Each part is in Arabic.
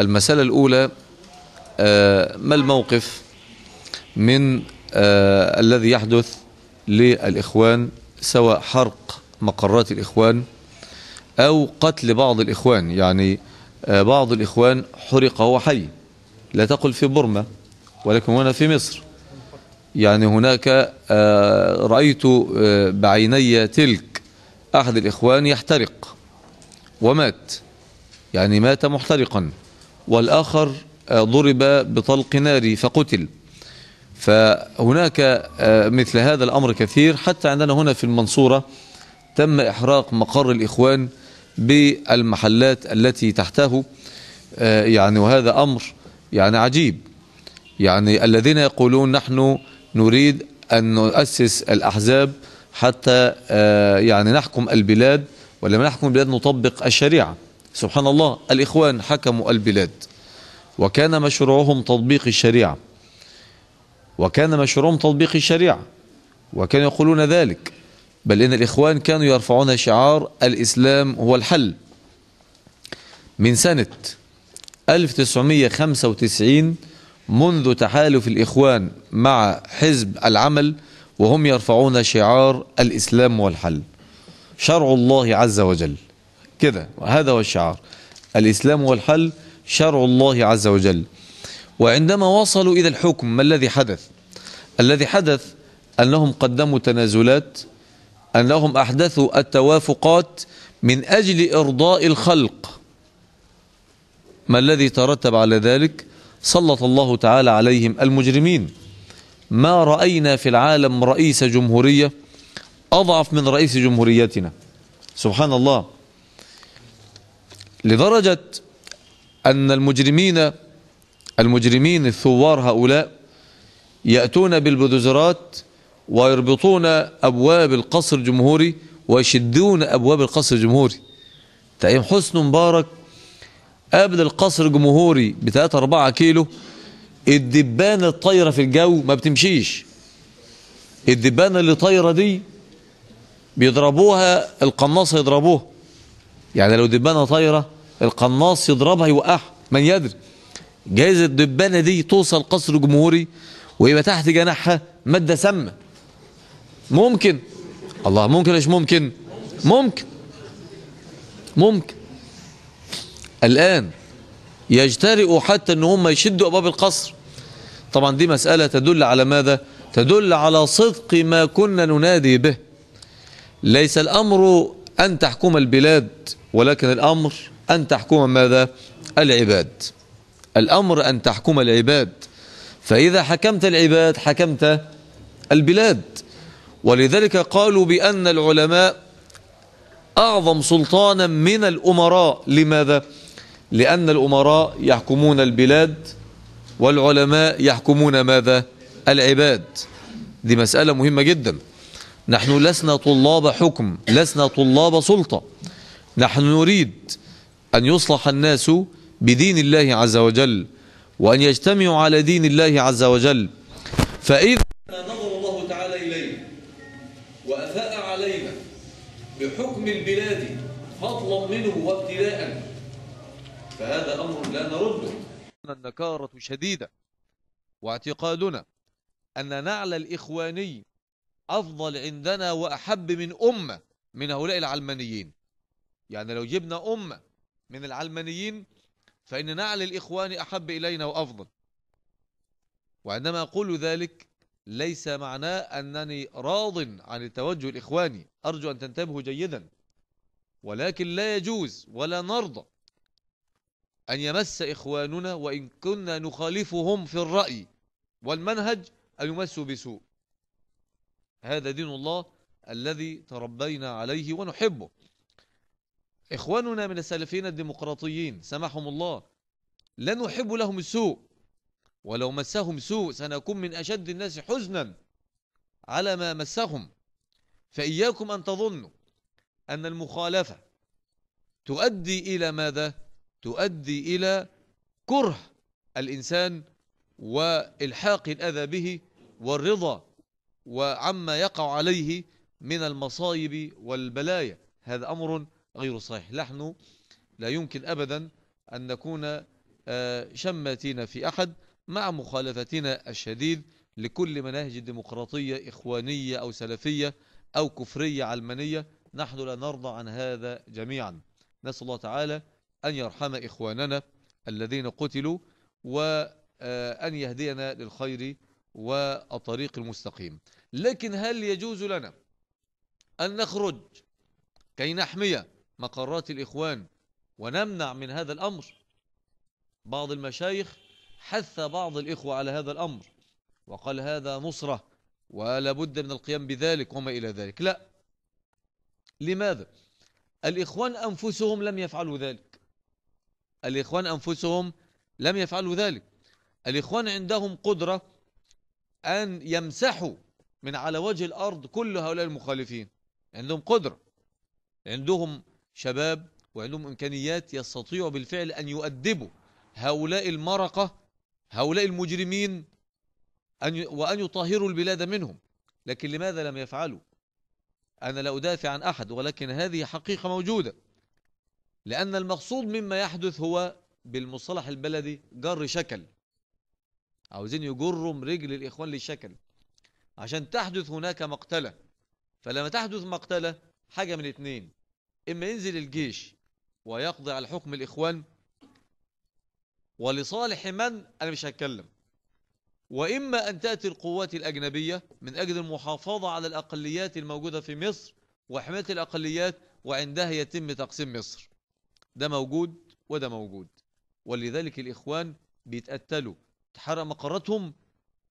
المسألة الأولى آه، ما الموقف من آه، الذي يحدث للإخوان سواء حرق مقرات الإخوان أو قتل بعض الإخوان يعني آه، بعض الإخوان حرق وحي حي لا تقل في بورما ولكن هنا في مصر يعني هناك رأيت بعيني تلك أحد الإخوان يحترق ومات يعني مات محترقا والآخر آه، ضرب بطلق ناري فقتل فهناك آه، مثل هذا الأمر كثير حتى عندنا هنا في المنصورة تم إحراق مقر الإخوان بالمحلات التي تحته آه، يعني وهذا أمر يعني عجيب يعني الذين يقولون نحن نريد أن نؤسس الأحزاب حتى يعني نحكم البلاد ولما نحكم البلاد نطبق الشريعة سبحان الله الإخوان حكموا البلاد وكان مشروعهم تطبيق الشريعة وكان مشروعهم تطبيق الشريعة وكانوا يقولون ذلك بل إن الإخوان كانوا يرفعون شعار الإسلام هو الحل من سنة 1995 منذ تحالف الإخوان مع حزب العمل وهم يرفعون شعار الإسلام والحل شرع الله عز وجل كده هذا هو الشعار الإسلام هو الحل شرع الله عز وجل وعندما وصلوا إلى الحكم ما الذي حدث الذي حدث أنهم قدموا تنازلات أنهم أحدثوا التوافقات من أجل إرضاء الخلق ما الذي ترتب على ذلك سلط الله تعالى عليهم المجرمين ما رأينا في العالم رئيس جمهورية أضعف من رئيس جمهوريتنا سبحان الله لدرجة أن المجرمين المجرمين الثوار هؤلاء يأتون بالبلدوزرات ويربطون أبواب القصر الجمهوري ويشدون أبواب القصر الجمهوري تقييم حسن مبارك قبل القصر الجمهوري بثلاثة أربعة كيلو الدبانه الطايره في الجو ما بتمشيش الدبانه اللي طايره دي بيضربوها القناصه يضربوها يعني لو دبانه طايره القناص يضربها يوقعها من يدري جايز الدبانه دي توصل قصر جمهوري ويبقى تحت جناحها ماده سامه ممكن الله ممكن مش ممكن ممكن ممكن الان يجترئوا حتى ان هم يشدوا ابواب القصر طبعا دي مساله تدل على ماذا تدل على صدق ما كنا ننادي به ليس الامر ان تحكم البلاد ولكن الامر أن تحكم ماذا العباد الأمر أن تحكم العباد فإذا حكمت العباد حكمت البلاد ولذلك قالوا بأن العلماء أعظم سلطانا من الأمراء لماذا؟ لأن الأمراء يحكمون البلاد والعلماء يحكمون ماذا؟ العباد دي مسألة مهمة جدا نحن لسنا طلاب حكم لسنا طلاب سلطة نحن نريد أن يصلح الناس بدين الله عز وجل وأن يجتمعوا على دين الله عز وجل فإذا نظر الله تعالى إليه وأفاء علينا بحكم البلاد فضلا منه وابتلاء فهذا أمر لا نرده النكارة شديدة واعتقادنا أن نعل الإخواني أفضل عندنا وأحب من أمة من هؤلاء العلمانيين يعني لو جبنا أمة من العلمانيين فإن نعل الإخوان أحب إلينا وأفضل وعندما أقول ذلك ليس معناه أنني راض عن التوجه الإخواني أرجو أن تنتبهوا جيدا ولكن لا يجوز ولا نرضى أن يمس إخواننا وإن كنا نخالفهم في الرأي والمنهج أن يمسوا بسوء هذا دين الله الذي تربينا عليه ونحبه إخواننا من السلفيين الديمقراطيين سمحهم الله لا نحب لهم السوء ولو مسهم سوء سنكون من أشد الناس حزنا على ما مسهم فإياكم أن تظنوا أن المخالفة تؤدي إلى ماذا؟ تؤدي إلى كره الإنسان وإلحاق الأذى به والرضا وعما يقع عليه من المصايب والبلايا هذا أمر غير صحيح نحن لا يمكن أبدا أن نكون آه، شماتين في أحد مع مخالفتنا الشديد لكل مناهج الديمقراطية إخوانية أو سلفية أو كفرية علمانية نحن لا نرضى عن هذا جميعا نسأل الله تعالى أن يرحم إخواننا الذين قتلوا وأن آه، يهدينا للخير والطريق المستقيم لكن هل يجوز لنا أن نخرج كي نحمي مقرات الإخوان ونمنع من هذا الأمر بعض المشايخ حث بعض الإخوة على هذا الأمر وقال هذا نصرة ولا بد من القيام بذلك وما إلى ذلك لا لماذا؟ الإخوان أنفسهم لم يفعلوا ذلك الإخوان أنفسهم لم يفعلوا ذلك الإخوان عندهم قدرة أن يمسحوا من على وجه الأرض كل هؤلاء المخالفين عندهم قدرة عندهم شباب وعندهم إمكانيات يستطيعوا بالفعل أن يؤدبوا هؤلاء المرقة هؤلاء المجرمين أن وأن يطهروا البلاد منهم لكن لماذا لم يفعلوا أنا لا أدافع عن أحد ولكن هذه حقيقة موجودة لأن المقصود مما يحدث هو بالمصطلح البلدي جر شكل عاوزين يجروا رجل الإخوان للشكل عشان تحدث هناك مقتلة فلما تحدث مقتلة حاجة من اثنين إما ينزل الجيش ويقضي على حكم الإخوان ولصالح من أنا مش هتكلم وإما أن تأتي القوات الأجنبية من أجل المحافظة على الأقليات الموجودة في مصر وحماية الأقليات وعندها يتم تقسيم مصر ده موجود وده موجود ولذلك الإخوان بيتقتلوا تحرق مقراتهم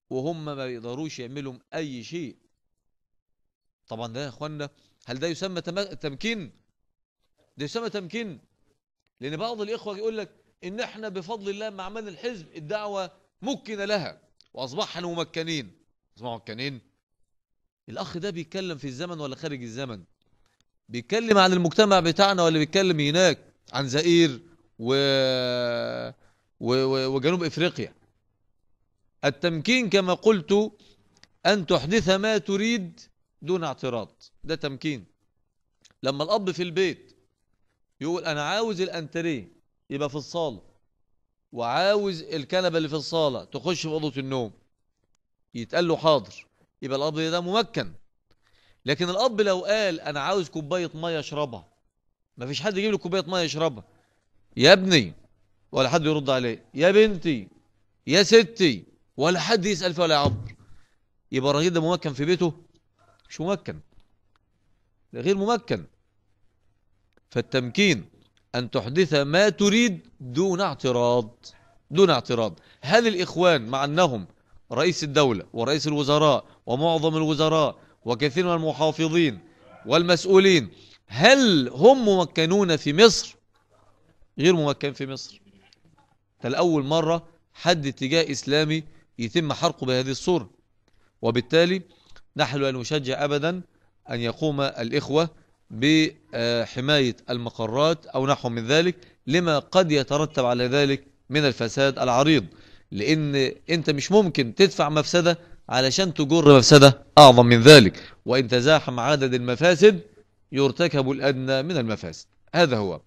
وهم ما بيقدروش يعملوا أي شيء طبعا ده يا إخواننا هل ده يسمى تمكين ده يسمى تمكين لأن بعض الإخوة يقول لك إن إحنا بفضل الله مع من الحزب الدعوة مكن لها وأصبحنا ممكنين أصبحنا ممكنين الأخ ده بيتكلم في الزمن ولا خارج الزمن بيتكلم عن المجتمع بتاعنا ولا بيتكلم هناك عن زئير و... و... وجنوب إفريقيا التمكين كما قلت أن تحدث ما تريد دون اعتراض ده تمكين لما الأب في البيت يقول انا عاوز الانتريه يبقى في الصاله وعاوز الكنبه اللي في الصاله تخش في اوضه النوم يتقال له حاضر يبقى الاب ده ممكن لكن الاب لو قال انا عاوز كوبايه ميه اشربها مفيش حد يجيب له كوبايه ميه يشربها يا ابني ولا حد يرد عليه يا بنتي يا ستي ولا حد يسال فيها ولا يعبر يبقى الراجل ده ممكن في بيته مش ممكن ده غير ممكن فالتمكين أن تحدث ما تريد دون اعتراض دون اعتراض هل الإخوان مع أنهم رئيس الدولة ورئيس الوزراء ومعظم الوزراء وكثير من المحافظين والمسؤولين هل هم ممكنون في مصر غير ممكن في مصر لأول مرة حد اتجاه إسلامي يتم حرقه بهذه الصورة وبالتالي نحن لا نشجع أبدا أن يقوم الإخوة بحماية المقرات أو نحو من ذلك لما قد يترتب على ذلك من الفساد العريض لأن أنت مش ممكن تدفع مفسدة علشان تجر مفسدة أعظم من ذلك وإن تزاحم عدد المفاسد يرتكب الأدنى من المفاسد هذا هو